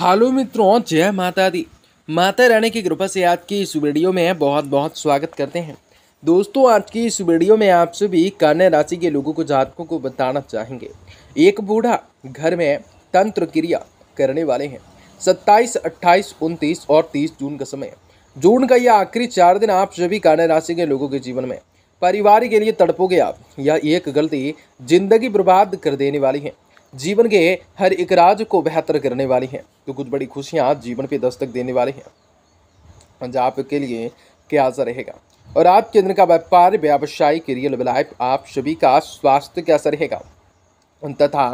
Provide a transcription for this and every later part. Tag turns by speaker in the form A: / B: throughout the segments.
A: hello मित्रों जय माता दी माता रानी की कृपा से आज की इस वीडियो में बहुत बहुत स्वागत करते हैं दोस्तों आज की इस वीडियो में आप सभी कन्या राशि के लोगों को जातकों को बताना चाहेंगे एक बूढ़ा घर में तंत्र क्रिया करने वाले हैं 27, 28, 29 और 30 जून का समय जून का यह आखिरी चार दिन आप सभी कन्या राशि के लोगों के जीवन में परिवार के लिए तड़पोगे आप यह एक गलती जिंदगी बर्बाद कर देने वाली है जीवन के हर एक राज को बेहतर करने वाली है तो कुछ बड़ी खुशियाँ जीवन पे दस्तक देने वाले हैं पंजाब के लिए क्या असर रहेगा और आपके दिन का व्यापार व्यावसायिक रियल लाइफ आप सभी का स्वास्थ्य क्या असर रहेगा तथा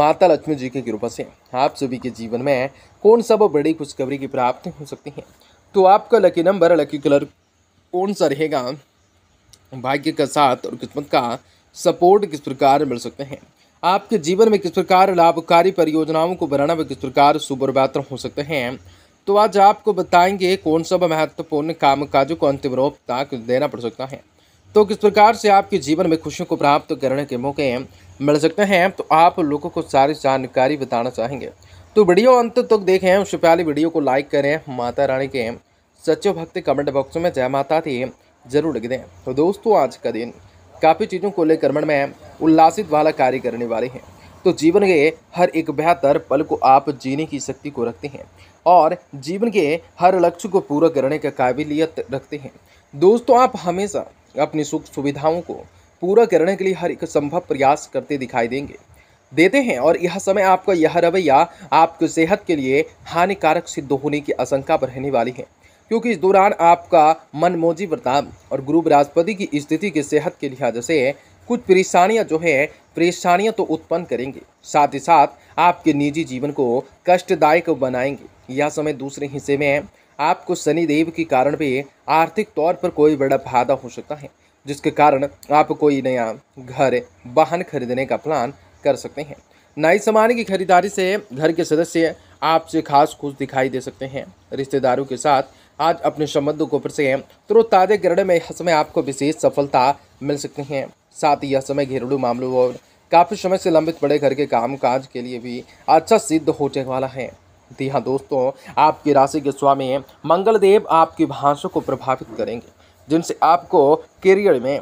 A: माता लक्ष्मी जी की कृपा से आप सभी के जीवन में कौन सब बड़ी खुशखबरी की प्राप्ति हो सकती है तो आपका लकी नंबर लकी कलर कौन सा रहेगा भाग्य का साथ और किस्मत का सपोर्ट किस प्रकार मिल सकते हैं आपके जीवन में किस प्रकार लाभकारी परियोजनाओं को बनाना व किस प्रकार सुबरबात्र हो सकते हैं तो आज आपको बताएंगे कौन सा महत्वपूर्ण काम काजों को अंतिम रूप तक देना पड़ सकता है तो किस प्रकार से आपके जीवन में खुशियों को प्राप्त करने के मौके मिल सकते हैं तो आप लोगों को सारी जानकारी बताना चाहेंगे तो वीडियो अंत तक तो देखें उससे पहले वीडियो को लाइक करें माता रानी के सच्चे भक्ति कमेंट बॉक्स में जय माता थी जरूर लिख दें तो दोस्तों आज का दिन काफ़ी चीज़ों को लेकर मन में उल्लासित वाला कार्य करने वाले हैं तो जीवन के हर एक बेहतर पल को आप जीने की शक्ति को रखते हैं और जीवन के हर लक्ष्य को पूरा करने का काबिलियत रखते हैं दोस्तों आप हमेशा अपनी सुख सुविधाओं को पूरा करने के लिए हर एक संभव प्रयास करते दिखाई देंगे देते हैं और यह समय आपका यह रवैया आपके सेहत के लिए हानिकारक सिद्ध होने की आशंका पर रहने वाली है क्योंकि इस दौरान आपका मनमोजी प्रताप और गुरु बृहस्पति की स्थिति के सेहत के लिहाज से कुछ परेशानियां जो है परेशानियां तो उत्पन्न करेंगे साथ ही साथ आपके निजी जीवन को कष्टदायक बनाएंगे यह समय दूसरे हिस्से में आपको शनिदेव के कारण भी आर्थिक तौर पर कोई बड़ा फायदा हो सकता है जिसके कारण आप कोई नया घर वाहन खरीदने का प्लान कर सकते हैं नए सामान की खरीदारी से घर के सदस्य आपसे खास खुश दिखाई दे सकते हैं रिश्तेदारों के साथ आज अपने संबंधों को फिर से तरोताजे गिरड़े में यह समय आपको विशेष सफलता मिल सकती है साथ ही यह समय घरेलू मामलों और काफ़ी समय से लंबित पड़े घर के काम काज के लिए भी अच्छा सिद्ध होने वाला है जी हाँ दोस्तों आपकी राशि के स्वामी मंगलदेव आपकी भाषा को प्रभावित करेंगे जिनसे आपको करियर में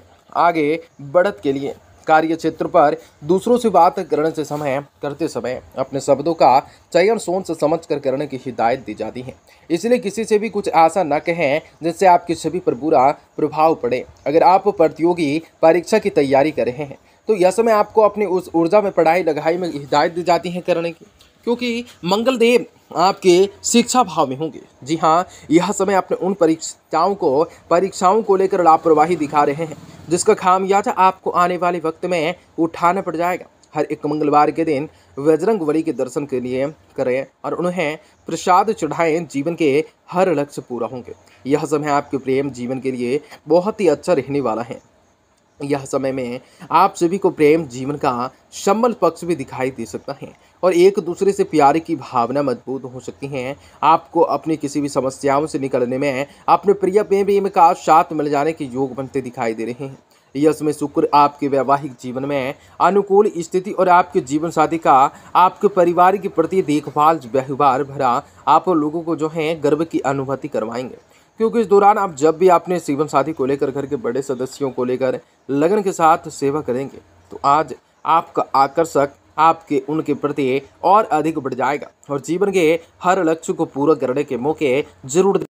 A: आगे बढ़त के लिए कार्य क्षेत्र पर दूसरों से बात करने से समय करते समय अपने शब्दों का चयन सोच समझ कर करने की हिदायत दी जाती है इसलिए किसी से भी कुछ ऐसा न कहें जिससे आपकी छवि पर बुरा प्रभाव पड़े अगर आप प्रतियोगी परीक्षा की तैयारी कर रहे हैं तो यह समय आपको अपनी उस ऊर्जा में पढ़ाई लगाई में हिदायत दी जाती है करने की क्योंकि मंगलदेव आपके शिक्षा भाव में होंगे जी हाँ यह समय अपने उन परीक्षाओं को परीक्षाओं को लेकर लापरवाही दिखा रहे हैं जिसका खामियाजा आपको आने वाले वक्त में उठाना पड़ जाएगा हर एक मंगलवार के दिन बजरंग बली के दर्शन के लिए करें और उन्हें प्रसाद चढ़ाएं जीवन के हर लक्ष्य पूरा होंगे यह समय आपके प्रेम जीवन के लिए बहुत ही अच्छा रहने वाला है यह समय में आप सभी को प्रेम जीवन का संबल पक्ष भी दिखाई दे सकता है और एक दूसरे से प्यार की भावना मजबूत हो सकती है आपको अपनी किसी भी समस्याओं से निकलने में अपने प्रिय प्रेम का साथ मिल जाने के योग बनते दिखाई दे रहे हैं यह समय शुक्र आपके वैवाहिक जीवन में अनुकूल स्थिति और आपके जीवन साथी का आपके परिवार के प्रति देखभाल व्यवहार भरा आप लोगों को जो है गर्व की अनुभूति करवाएंगे क्योंकि इस दौरान आप जब भी अपने जीवन साथी को लेकर घर के बड़े सदस्यों को लेकर लगन के साथ सेवा करेंगे तो आज आपका आकर्षक आपके उनके प्रति और अधिक बढ़ जाएगा और जीवन के हर लक्ष्य को पूरा करने के मौके जरूर